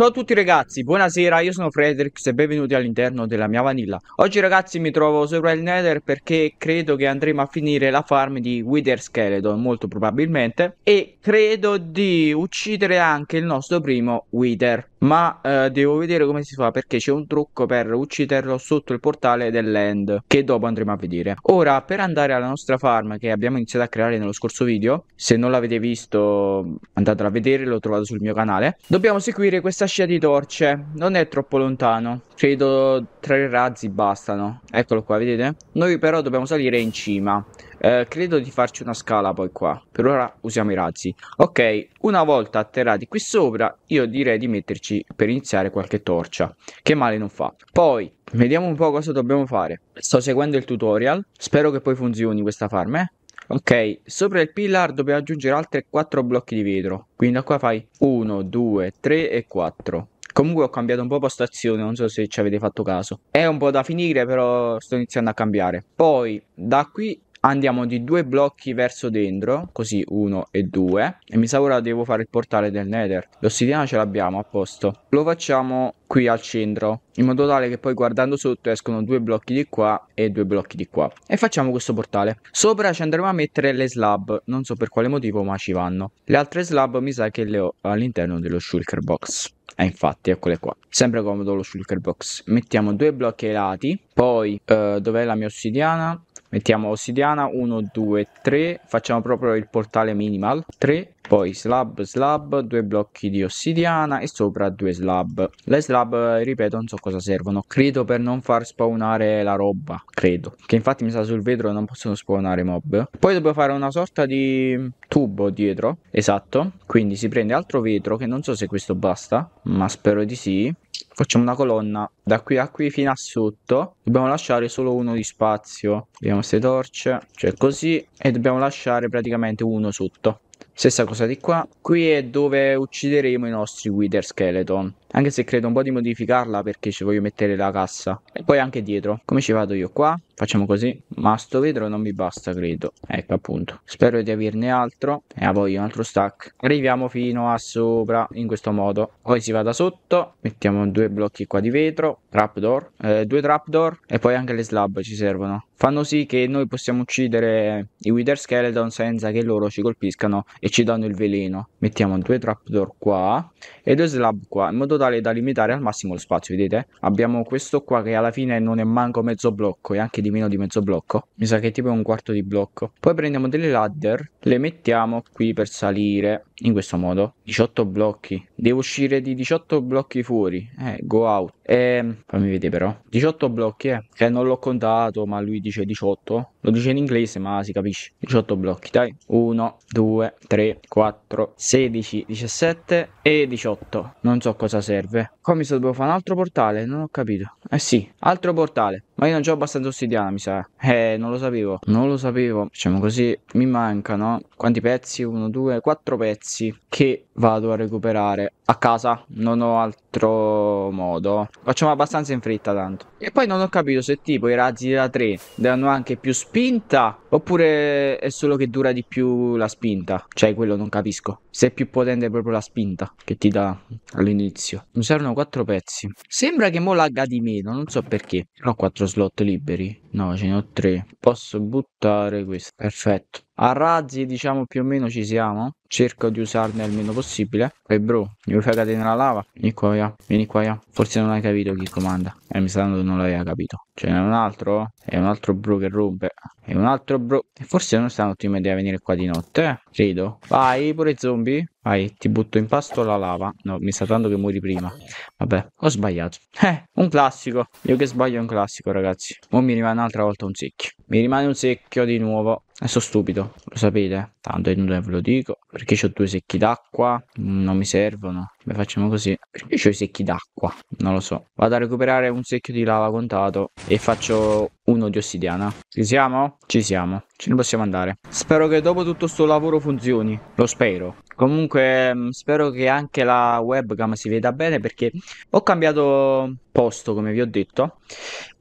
Ciao a tutti ragazzi, buonasera, io sono Fredericks e benvenuti all'interno della mia vanilla. Oggi ragazzi mi trovo sopra il Nether perché credo che andremo a finire la farm di Wither Skeleton, molto probabilmente, e credo di uccidere anche il nostro primo Wither ma eh, devo vedere come si fa perché c'è un trucco per ucciderlo sotto il portale dell'end che dopo andremo a vedere ora per andare alla nostra farm che abbiamo iniziato a creare nello scorso video se non l'avete visto andatelo a vedere l'ho trovato sul mio canale dobbiamo seguire questa scia di torce non è troppo lontano Credo tre razzi bastano. Eccolo qua, vedete? Noi però dobbiamo salire in cima. Eh, credo di farci una scala poi qua. Per ora usiamo i razzi. Ok, una volta atterrati qui sopra, io direi di metterci per iniziare qualche torcia. Che male non fa. Poi, vediamo un po' cosa dobbiamo fare. Sto seguendo il tutorial. Spero che poi funzioni questa farm, eh? Ok, sopra il pillar dobbiamo aggiungere altri 4 blocchi di vetro. Quindi da qua fai 1, 2, 3 e 4. Comunque ho cambiato un po' postazione, non so se ci avete fatto caso. È un po' da finire, però sto iniziando a cambiare. Poi da qui andiamo di due blocchi verso dentro, così uno e due. E mi sa ora devo fare il portale del Nether. L'ossidiana ce l'abbiamo a posto. Lo facciamo qui al centro, in modo tale che poi guardando sotto escono due blocchi di qua e due blocchi di qua. E facciamo questo portale. Sopra ci andremo a mettere le slab, non so per quale motivo, ma ci vanno. Le altre slab mi sa che le ho all'interno dello shulker box. E eh, infatti, eccole qua. Sempre comodo lo shulker box. Mettiamo due blocchi ai lati. Poi, eh, dov'è la mia ossidiana? mettiamo ossidiana 1 2 3 facciamo proprio il portale minimal 3 poi slab slab due blocchi di ossidiana e sopra due slab le slab ripeto non so cosa servono credo per non far spawnare la roba credo che infatti mi sa sul vetro non possono spawnare mob poi dobbiamo fare una sorta di tubo dietro esatto quindi si prende altro vetro che non so se questo basta ma spero di sì facciamo una colonna da qui a qui fino a sotto dobbiamo lasciare solo uno di spazio abbiamo queste torce cioè così e dobbiamo lasciare praticamente uno sotto Stessa cosa di qua. Qui è dove uccideremo i nostri Wither Skeleton. Anche se credo un po' di modificarla perché ci voglio mettere la cassa. E poi anche dietro. Come ci vado io qua? Facciamo così. Ma sto vetro non mi basta, credo. Ecco, appunto. Spero di averne altro. E a voi un altro stack. Arriviamo fino a sopra in questo modo. Poi si va da sotto. Mettiamo due blocchi qua di vetro. Trapdoor. Eh, due trapdoor. E poi anche le slab ci servono. Fanno sì che noi possiamo uccidere i Wither Skeleton senza che loro ci colpiscano e ci danno il veleno. Mettiamo due trapdoor qua e due slab qua in modo tale da limitare al massimo lo spazio, vedete? Abbiamo questo qua che alla fine non è manco mezzo blocco, e anche di meno di mezzo blocco. Mi sa che tipo un quarto di blocco. Poi prendiamo delle ladder, le mettiamo qui per salire, in questo modo. 18 blocchi. Devo uscire di 18 blocchi fuori. Eh, go out. Eh, fammi vedere però. 18 blocchi, eh. Cioè non l'ho contato, ma lui dice 18. Lo dice in inglese, ma si capisce. 18 blocchi, dai. 1, 2, 3, 4, 16, 17 e 18. Non so cosa sia serve Qua mi sa dovevo fare un altro portale, non ho capito. Eh sì, altro portale. Ma io non ho abbastanza ossidiana, mi sa. Eh, non lo sapevo. Non lo sapevo. Diciamo così, mi mancano... Quanti pezzi? Uno, due, quattro pezzi che vado a recuperare a casa. Non ho altro modo. Facciamo abbastanza in fretta, tanto. E poi non ho capito se tipo i razzi da tre danno anche più spinta oppure è solo che dura di più la spinta. Cioè, quello non capisco. Se è più potente è proprio la spinta che ti dà all'inizio. Mi servono 4 pezzi. Sembra che mo lagga di meno, non so perché. Ho quattro slot liberi. No, ce ne ho tre. Posso buttare questo. Perfetto. A razzi, diciamo più o meno ci siamo. Cerco di usarne il meno possibile. E bro, mi vuoi far cadere nella lava? Vieni qua, via. Vieni qua, via. Forse non hai capito chi comanda. Eh, mi sa che non l'aveva capito. Ce cioè, n'è un altro? È un altro bro che rompe. È un altro bro. E forse non sta un'ottima idea venire qua di notte, eh? Credo. Vai, pure zombie. Vai, ti butto in pasto la lava. No, mi sa tanto che muori prima. Vabbè, ho sbagliato. Eh, un classico. Io che sbaglio è un classico, ragazzi. Ora mi rimane un'altra volta un secchio. Mi rimane un secchio di nuovo. Adesso stupido, lo sapete, tanto è inutile ve lo dico, perché ho due secchi d'acqua, non mi servono, beh facciamo così, perché ho i secchi d'acqua, non lo so. Vado a recuperare un secchio di lava contato e faccio uno di ossidiana. Ci siamo? Ci siamo, ce ne possiamo andare. Spero che dopo tutto sto lavoro funzioni, lo spero. Comunque mm, spero che anche la webcam si veda bene perché ho cambiato posto, come vi ho detto,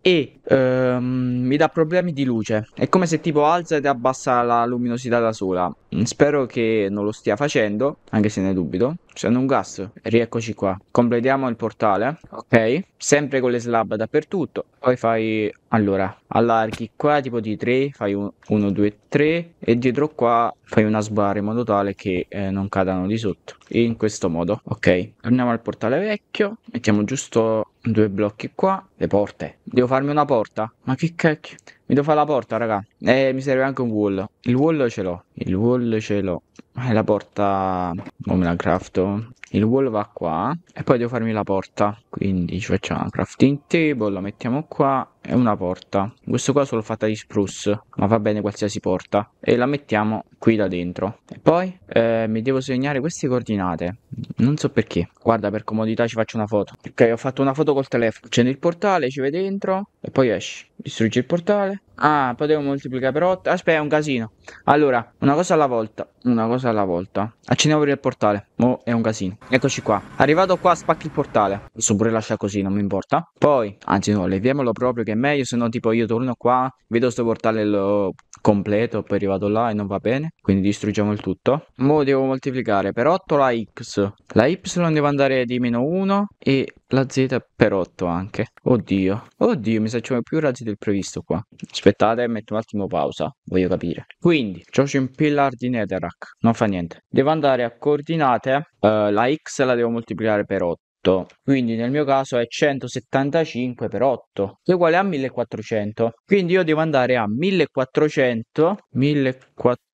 e ehm, mi dà problemi di luce. È come se tipo alza ed abbassa la luminosità da sola. Spero che non lo stia facendo, anche se ne dubito. C'è un gas, rieccoci qua. Completiamo il portale, ok? Sempre con le slab dappertutto. Poi fai, allora, allarghi qua tipo di 3, fai 1, 2, 3 e dietro qua fai una sbarra in modo tale che eh, non cadano di sotto. in questo modo, ok? Torniamo al portale vecchio, mettiamo giusto Due blocchi qua, le porte. Devo farmi una porta? Ma che cacchio? Mi devo fare la porta, raga. Eh, mi serve anche un wall. Il wall ce l'ho. Il wall ce l'ho. Ma eh, è la porta... Come la crafto? il wall va qua e poi devo farmi la porta quindi ci facciamo una crafting table la mettiamo qua e una porta questo qua solo fatta di spruce ma va bene qualsiasi porta e la mettiamo qui da dentro e poi eh, mi devo segnare queste coordinate non so perché guarda per comodità ci faccio una foto ok ho fatto una foto col telefono c'è nel portale ci vede dentro e poi esci Distruggi il portale. Ah, potevo moltiplicare per 8. Aspetta, è un casino. Allora, una cosa alla volta. Una cosa alla volta. Accendiamo pure il portale. Mo' è un casino. Eccoci qua. Arrivato qua, spacchi il portale. Posso pure lasciare così, non mi importa. Poi, anzi no, leviamolo proprio che è meglio. Se no, tipo, io torno qua, vedo sto portale lo completo, poi arrivato là e non va bene. Quindi distruggiamo il tutto. Mo' devo moltiplicare per 8 la x. La y deve andare di meno 1 e la Z per 8 anche. Oddio. Oddio, mi sa che c'è più razzi del previsto qua. Aspettate, metto un attimo pausa. Voglio capire. Quindi, c'è un pillar di netherrack. Non fa niente. Devo andare a coordinate. Uh, la X la devo moltiplicare per 8. Quindi nel mio caso è 175 per 8, che è uguale a 1400. Quindi io devo andare a 1400, 1400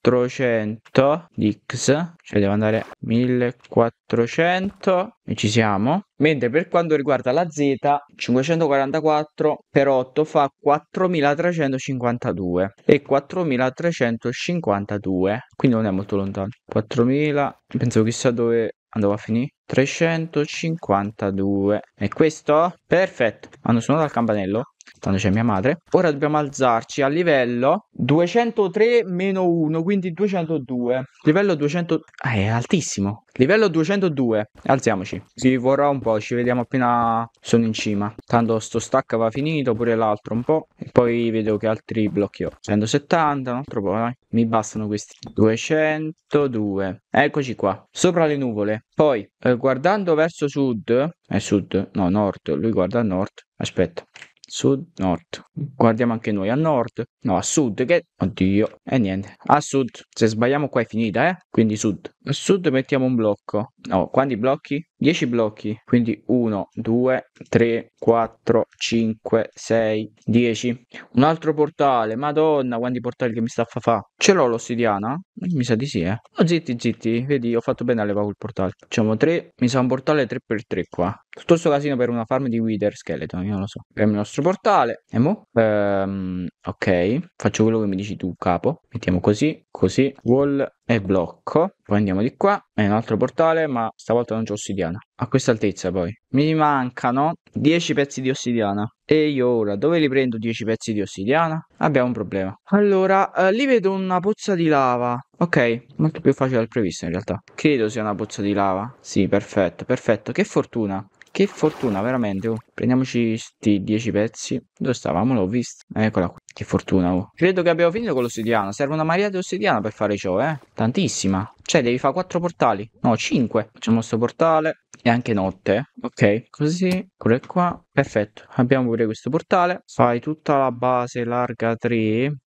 400 di x, cioè devo andare 1400 e ci siamo. Mentre per quanto riguarda la z, 544 per 8 fa 4352 e 4352, quindi non è molto lontano. 4000, penso chissà dove andavo a finire. 352 è questo? Perfetto, hanno suonato il campanello? tanto c'è mia madre. Ora dobbiamo alzarci al livello 203 1, quindi 202. Livello 200... Ah, è altissimo. Livello 202. Alziamoci. Si vorrà un po', ci vediamo appena sono in cima. Tanto sto stack va finito, pure l'altro un po'. E poi vedo che altri blocchi ho. 170, un altro po', dai. Mi bastano questi. 202. Eccoci qua. Sopra le nuvole. Poi, eh, guardando verso sud... È sud? No, nord. Lui guarda a nord. Aspetta sud, nord. Guardiamo anche noi a nord, no a sud che, oddio, e eh, niente, a sud, se sbagliamo qua è finita eh, quindi sud a sud mettiamo un blocco. No, quanti blocchi? 10 blocchi, quindi 1, 2, 3, 4, 5, 6, 10. Un altro portale, madonna quanti portali che mi sta a fa fa. Ce l'ho l'ossidiana? Eh, mi sa di sì, eh. Oh, zitti, zitti, vedi, ho fatto bene a levare quel portale. Facciamo 3, mi sa un portale 3x3 qua. Tutto sto casino per una farm di Wither Skeleton, io non lo so. Apriamo il nostro portale, e mo? Ehm, ok, faccio quello che mi dici tu, capo. Mettiamo così, così, wall e blocco, poi andiamo di qua, è un altro portale ma stavolta non c'è ossidiana, a questa altezza poi. Mi mancano 10 pezzi di ossidiana e io ora dove li prendo 10 pezzi di ossidiana? Abbiamo un problema. Allora, eh, lì vedo una pozza di lava, ok, molto più facile del previsto in realtà. Credo sia una pozza di lava, sì perfetto, perfetto, che fortuna. Che fortuna, veramente. Oh. Prendiamoci questi 10 pezzi. Dove stavamo? L'ho visto. Eccola qua. Che fortuna, oh. Credo che abbiamo finito con l'ossidiana. Serve una maria di ossidiana per fare ciò, eh. Tantissima. Cioè, devi fare 4 portali. No, 5. Facciamo questo portale. E anche notte. Eh. Ok, così. Quello qua. Perfetto, abbiamo pure questo portale, fai tutta la base larga 3,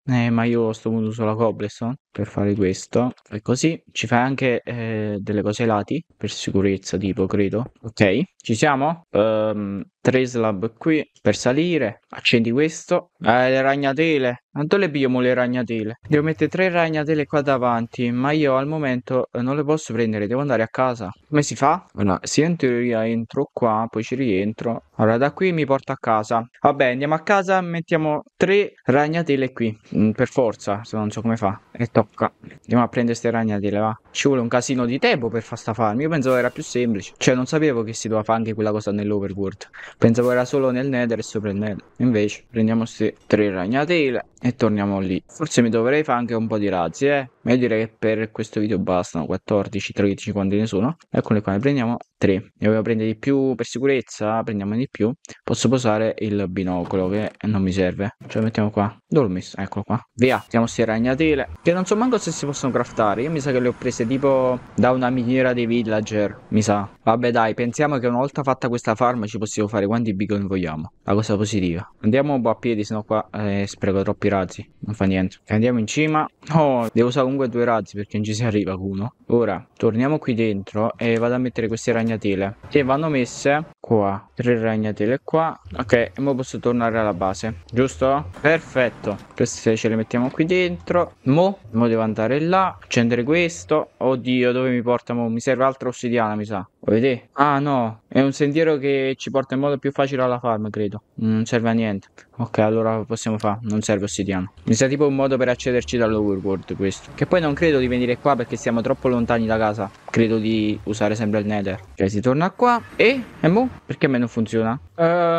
eh, ma io sto questo punto uso la cobblestone per fare questo, e così ci fai anche eh, delle cose ai lati, per sicurezza tipo credo, ok? Ci siamo? Um, tre slab qui per salire, accendi questo, eh, le ragnatele, tanto le pigliamo le ragnatele, devo mettere tre ragnatele qua davanti, ma io al momento eh, non le posso prendere, devo andare a casa, come si fa? Allora, no, se in teoria entro qua, poi ci rientro, allora, da qui mi porto a casa. Vabbè, andiamo a casa, mettiamo tre ragnatele qui. Mm, per forza, se non so come fa. E tocca. Andiamo a prendere queste ragnatele, va. Ci vuole un casino di tempo per far sta farm. Io pensavo era più semplice. Cioè, non sapevo che si doveva fare anche quella cosa nell'overworld. Pensavo era solo nel nether e sopra il nether. Invece, prendiamo queste tre ragnatele e torniamo lì. Forse mi dovrei fare anche un po' di razzi, eh. Ma io direi che per questo video bastano 14, 13, quanti ne sono. Eccole qua, ne prendiamo 3. Ne volevo prendere di più per sicurezza. Prendiamo di di più, posso posare il binocolo che non mi serve. Ce lo mettiamo qua. Dormis, eccolo qua. Via, siamo sti ragnatele. Che non so manco se si possono craftare. Io mi sa che le ho prese tipo da una miniera dei villager. Mi sa. Vabbè dai, pensiamo che una volta fatta questa farm ci possiamo fare quanti beacon vogliamo. La cosa positiva. Andiamo un po' a piedi, sennò qua eh, spreco troppi razzi. Non fa niente. Andiamo in cima. Oh, devo usare comunque due razzi perché non ci si arriva uno. Ora, torniamo qui dentro e vado a mettere queste ragnatele. Che vanno messe qua. Tre ragnatele ragnatele qua Ok, e ora posso tornare alla base Giusto? Perfetto Queste ce le mettiamo qui dentro Mo, mo devo andare là Accendere questo Oddio, dove mi porta mo? Mi serve altra ossidiana, mi sa Lo vedete? Ah no, è un sentiero che ci porta in modo più facile alla farm, credo Non serve a niente Ok, allora possiamo fare Non serve ossidiana Mi sa tipo un modo per accederci dall'overworld questo Che poi non credo di venire qua perché siamo troppo lontani da casa Credo di usare sempre il nether Ok, si torna qua E? E mo? Perché a me non funziona? funziona.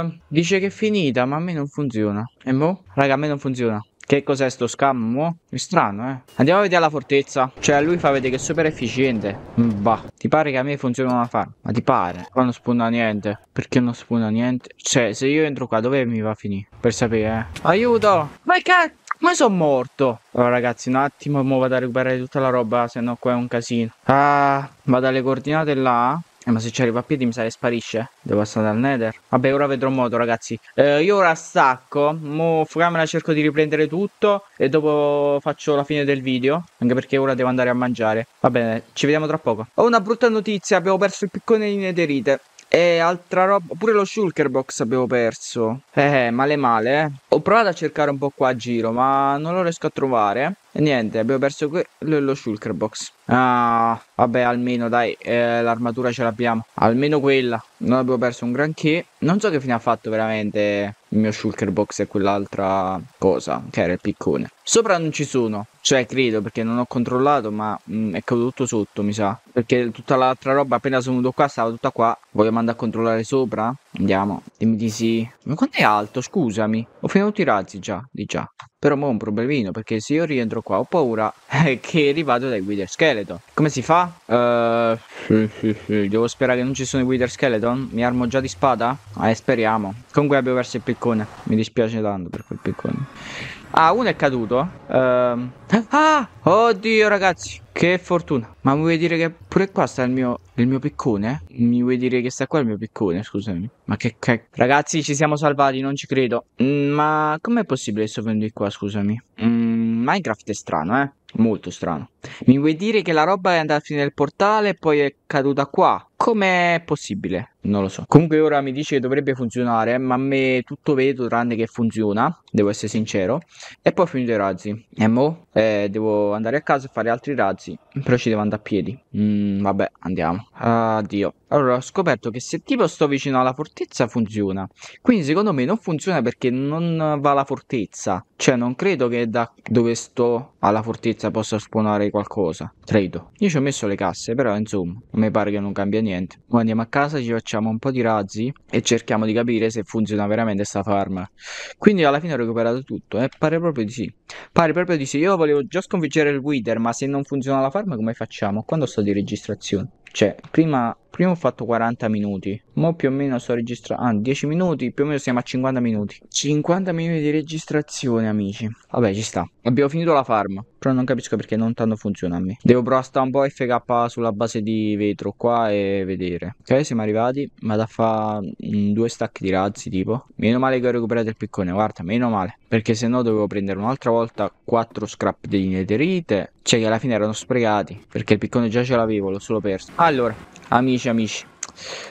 Uh, dice che è finita, ma a me non funziona. E mo? Raga, a me non funziona. Che cos'è sto scam, mo? È strano, eh. Andiamo a vedere la fortezza. Cioè, lui fa vedere che è super efficiente. Bah. Mm, ti pare che a me funziona una farm? Ma ti pare? Qua non spunta niente. Perché non spunta niente? Cioè, se io entro qua, dove mi va a finire? Per sapere, eh. Aiuto! Ma cazzo! Ma sono morto! Allora ragazzi un attimo Mo vado a recuperare tutta la roba Se no qua è un casino Ah Vado alle coordinate là eh, ma se ci arriva a piedi mi sa che sparisce. Devo passare dal nether. Vabbè, ora vedrò modo, ragazzi. Eh, io ora stacco. Mo' la cerco di riprendere tutto. E dopo faccio la fine del video. Anche perché ora devo andare a mangiare. Va bene, ci vediamo tra poco. Ho una brutta notizia. Abbiamo perso il piccone di netherite. E altra roba. Pure lo shulker box abbiamo perso. Eh, eh, male male. Eh. Ho provato a cercare un po' qua a giro, ma non lo riesco a trovare. E niente, abbiamo perso quello e lo shulker box. Ah, vabbè, almeno dai, eh, l'armatura ce l'abbiamo. Almeno quella. Non abbiamo perso un granché. Non so che fine ha fatto veramente il mio shulker box e quell'altra cosa, che era il piccone. Sopra non ci sono. Cioè, credo, perché non ho controllato, ma mh, mm, è caduto tutto sotto, mi sa. Perché tutta l'altra roba, appena sono venuto qua, stava tutta qua. Vogliamo andare a controllare sopra? Andiamo, dimmi di sì. Ma quanto è alto, scusami. Ho finito i razzi già, di già. Però mo' è un problemino, perché se io rientro qua ho paura che rivado dai Wither Skeleton. Come si fa? Uh, sì, sì, sì. Devo sperare che non ci sono i Wither Skeleton? Mi armo già di spada? Eh, speriamo. Comunque abbiamo perso il piccone. Mi dispiace tanto per quel piccone. Ah, uno è caduto. Um... Ah! Oddio, ragazzi. Che fortuna. Ma mi vuoi dire che pure qua sta il mio, il mio piccone? Mi vuoi dire che sta qua il mio piccone? Scusami. Ma che cacchio. Ragazzi, ci siamo salvati, non ci credo. Mm, ma com'è possibile che sto venendo qua, scusami? Mm, Minecraft è strano, eh? Molto strano. Mi vuoi dire che la roba è andata a finire nel portale e poi è caduta qua? Com'è possibile? Non lo so. Comunque ora mi dice che dovrebbe funzionare, ma a me tutto vedo tranne che funziona, devo essere sincero. E poi ho finito i razzi. E mo? Eh, devo andare a casa e fare altri razzi, però ci devo andare a piedi. Mm, vabbè, andiamo. Addio. Allora, ho scoperto che se tipo sto vicino alla fortezza funziona. Quindi secondo me non funziona perché non va la fortezza. Cioè, non credo che da dove sto alla fortezza possa spawnare qualcosa. Credo. Io ci ho messo le casse, però insomma, a me pare che non cambia niente niente. Ora andiamo a casa, ci facciamo un po' di razzi e cerchiamo di capire se funziona veramente sta farm. Quindi alla fine ho recuperato tutto, eh? Pare proprio di sì. Pare proprio di sì. Io volevo già sconfiggere il Wither, ma se non funziona la farm come facciamo? Quando sto di registrazione? Cioè, prima, prima ho fatto 40 minuti, mo più o meno sto registrando, ah, 10 minuti, più o meno siamo a 50 minuti. 50 minuti di registrazione, amici. Vabbè, ci sta. Abbiamo finito la farm però non capisco perché non tanto funziona a me. Devo provare a stare un po' FK sulla base di vetro qua e vedere. Ok, siamo arrivati, ma da fare due stacchi di razzi tipo. Meno male che ho recuperato il piccone, guarda, meno male. Perché se no dovevo prendere un'altra volta quattro scrap di netherite. Cioè che alla fine erano sprecati, perché il piccone già ce l'avevo, l'ho solo perso. Allora, amici amici,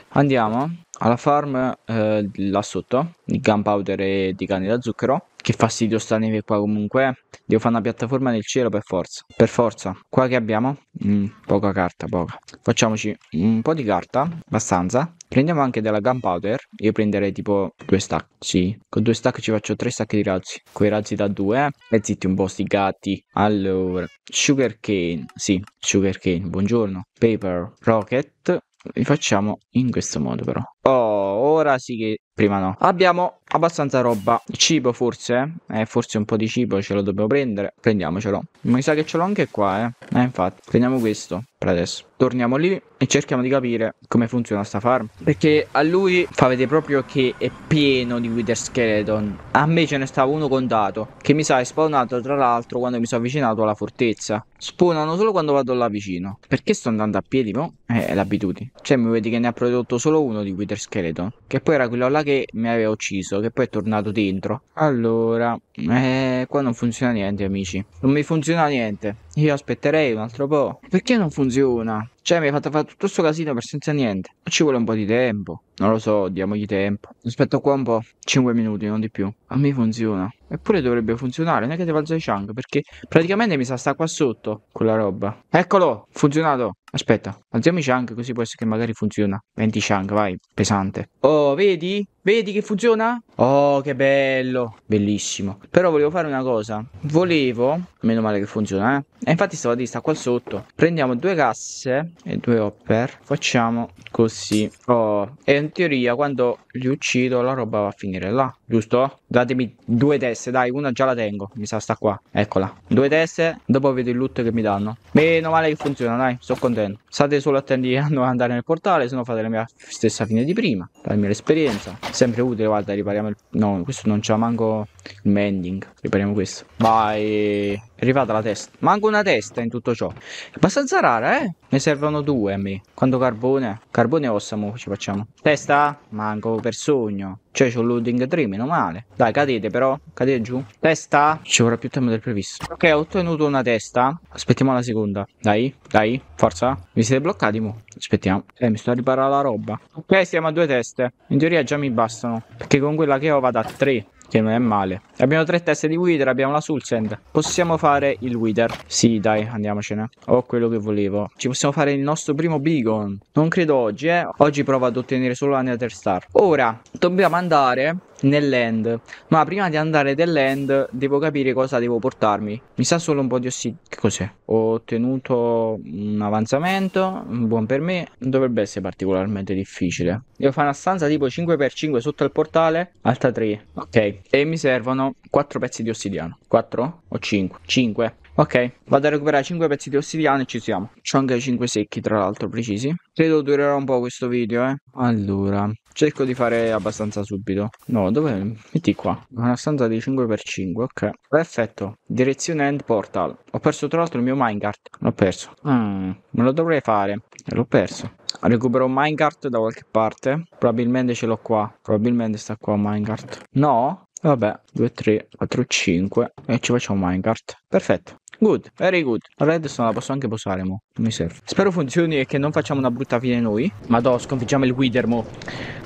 andiamo alla farm eh, là sotto di gunpowder e di canne da zucchero che fastidio sta neve qua comunque eh. devo fare una piattaforma nel cielo per forza per forza qua che abbiamo mm, poca carta poca facciamoci un po' di carta abbastanza prendiamo anche della gunpowder io prenderei tipo due stack sì con due stack ci faccio tre stacchi di razzi quei razzi da due eh. e zitti un po' sti gatti allora sugarcane sì sugarcane buongiorno paper rocket li facciamo in questo modo però. Oh, ora sì che prima no. Abbiamo abbastanza roba. Cibo forse? Eh? eh, forse un po' di cibo ce lo dobbiamo prendere. Prendiamocelo. Mi sa che ce l'ho anche qua, eh. Eh, infatti. Prendiamo questo per adesso. Torniamo lì e cerchiamo di capire come funziona sta farm. Perché a lui fa vedere proprio che è pieno di Wither Skeleton. A me ce ne stava uno contato, che mi sa è spawnato tra l'altro quando mi sono avvicinato alla fortezza. Spawnano solo quando vado là vicino. Perché sto andando a piedi, Boh? Eh, è l'abitudine. Cioè, mi vedi che ne ha prodotto solo uno di Wither Skeleton. Che poi era quello là che mi aveva ucciso, che poi è tornato dentro. Allora, eh, qua non funziona niente, amici. Non mi funziona niente. Io aspetterei un altro po'. Perché non funziona? Cioè, mi hai fatto fare tutto questo casino per senza niente. Ci vuole un po' di tempo. Non lo so, diamogli tempo. Aspetta qua un po'. 5 minuti, non di più. A me funziona. Eppure dovrebbe funzionare. Non è che devo alzare Chang. Perché praticamente mi sa sta qua sotto quella roba. Eccolo, funzionato. Aspetta, alziamo i Chang così può essere che magari funziona. 20 Chang, vai, pesante. Oh, vedi? Vedi che funziona? Oh, che bello. Bellissimo. Però volevo fare una cosa. Volevo... Meno male che funziona, eh. E infatti stavo a dire, sta qua sotto. Prendiamo due casse e due hopper facciamo così oh, e in teoria quando li uccido la roba va a finire là giusto? datemi due teste dai una già la tengo mi sa sta qua eccola due teste dopo vedo il loot che mi danno meno male che funziona dai sto contento state solo attenti a non andare nel portale se no fate la mia stessa fine di prima la mia esperienza sempre utile guarda ripariamo il no questo non c'ha manco il mending ripariamo questo vai arrivata la testa. Manco una testa in tutto ciò. È abbastanza rara, eh? Ne servono due a me. Quanto carbone? Carbone e ossa mo ci facciamo. Testa? Manco per sogno. Cioè c'ho un loading 3, meno male. Dai, cadete però. Cadete giù. Testa? Ci vorrà più tempo del previsto. Ok, ho ottenuto una testa. Aspettiamo la seconda. Dai, dai, forza. Vi siete bloccati mo? Aspettiamo. Eh, mi sto a riparare la roba. Ok, siamo a due teste. In teoria già mi bastano. Perché con quella che ho vado a tre. Che non è male. Abbiamo tre teste di wither, abbiamo la Sulcent. Possiamo fare il wither. Sì, dai, andiamocene. Ho quello che volevo. Ci possiamo fare il nostro primo beacon. Non credo oggi, eh. Oggi provo ad ottenere solo la Nether Star. Ora, dobbiamo andare nell'end. Ma prima di andare nell'end devo capire cosa devo portarmi. Mi sa solo un po' di ossigeno. Che cos'è? Ho ottenuto un avanzamento, buon per me. Non dovrebbe essere particolarmente difficile. Devo fare una stanza tipo 5x5 sotto il portale, alta 3. Ok. E mi servono 4 pezzi di ossidiano. 4 o 5? 5. Ok, vado a recuperare 5 pezzi di ossidiana e ci siamo. C'ho anche 5 secchi, tra l'altro, precisi. Credo durerà un po' questo video, eh. Allora, cerco di fare abbastanza subito. No, dove? Metti qua. Una stanza di 5x5, ok. Perfetto. Direzione end portal. Ho perso tra l'altro il mio minecart. L'ho perso. Mm, me lo dovrei fare. Eh, l'ho perso. Recupero un minecart da qualche parte. Probabilmente ce l'ho qua. Probabilmente sta qua un minecart. No? Vabbè, 2, 3, 4, 5 e ci facciamo Minecraft. Perfetto. Good, very good. Redstone la posso anche posare, mo. Non mi serve. Spero funzioni e che non facciamo una brutta fine noi. Madò, sconfiggiamo il Wither, mo.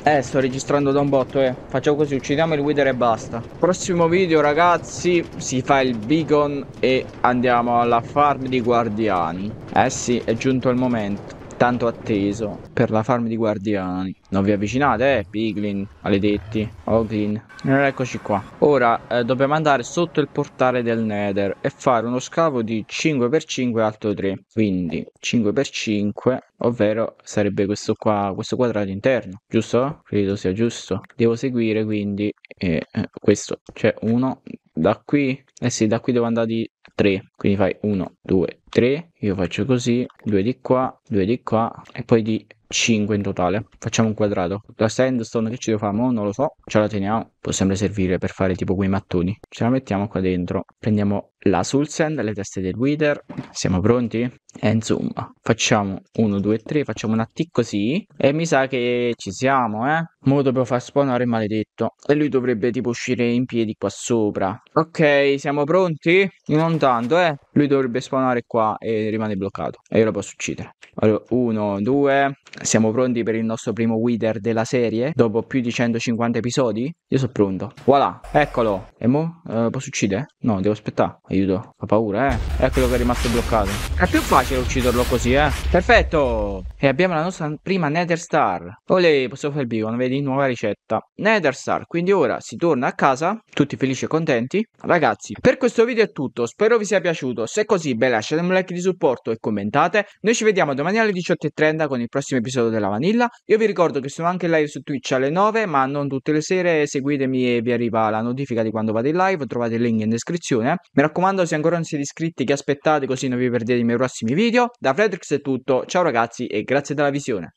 Eh, sto registrando da un botto, eh. Facciamo così, uccidiamo il Wither e basta. Prossimo video, ragazzi, si fa il beacon e andiamo alla farm di guardiani. Eh sì, è giunto il momento tanto atteso per la farm di guardiani. Non vi avvicinate, eh, piglin, maledetti, oglin. Allora, eccoci qua. Ora eh, dobbiamo andare sotto il portale del nether e fare uno scavo di 5x5 alto 3. Quindi 5x5, ovvero sarebbe questo qua, questo quadrato interno, giusto? Credo sia giusto. Devo seguire quindi eh, questo, cioè uno da qui. Eh sì, da qui devo andare di 3, quindi fai 1, 2, 3. 3, io faccio così, 2 di qua, 2 di qua e poi di 5 in totale. Facciamo un quadrato. La sandstone che ci dobbiamo, fare? non lo so, ce la teniamo, può sempre servire per fare tipo quei mattoni. Ce la mettiamo qua dentro, prendiamo la soul sand, le teste del wither, siamo pronti? E insomma, facciamo 1, 2, 3, facciamo un attacco così e mi sa che ci siamo, eh? Ora dobbiamo far spawnare il maledetto e lui dovrebbe tipo uscire in piedi qua sopra. Ok, siamo pronti? Non tanto, eh? Lui dovrebbe spawnare qua e rimane bloccato. E io lo posso uccidere. Allora, uno, due. Siamo pronti per il nostro primo Wither della serie? Dopo più di 150 episodi? Io sono pronto. Voilà, eccolo. E mo? Eh, posso uccidere? No, devo aspettare. Aiuto. Fa paura, eh. Eccolo che è rimasto bloccato. È più facile ucciderlo così, eh. Perfetto. E abbiamo la nostra prima Nether Star. Olè, posso fare il beacon, vedi? Nuova ricetta. Nether Star. Quindi ora si torna a casa. Tutti felici e contenti. Ragazzi, per questo video è tutto. Spero vi sia piaciuto. Se è così, beh, lasciate un like di supporto e commentate. Noi ci vediamo domani alle 18.30 con il prossimo episodio della Vanilla. Io vi ricordo che sono anche live su Twitch alle 9, ma non tutte le sere. Seguitemi e vi arriva la notifica di quando vado in live. Trovate il link in descrizione. Mi raccomando, se ancora non siete iscritti, che aspettate così non vi perdete i miei prossimi video. Da Fredrix è tutto. Ciao ragazzi e grazie della visione.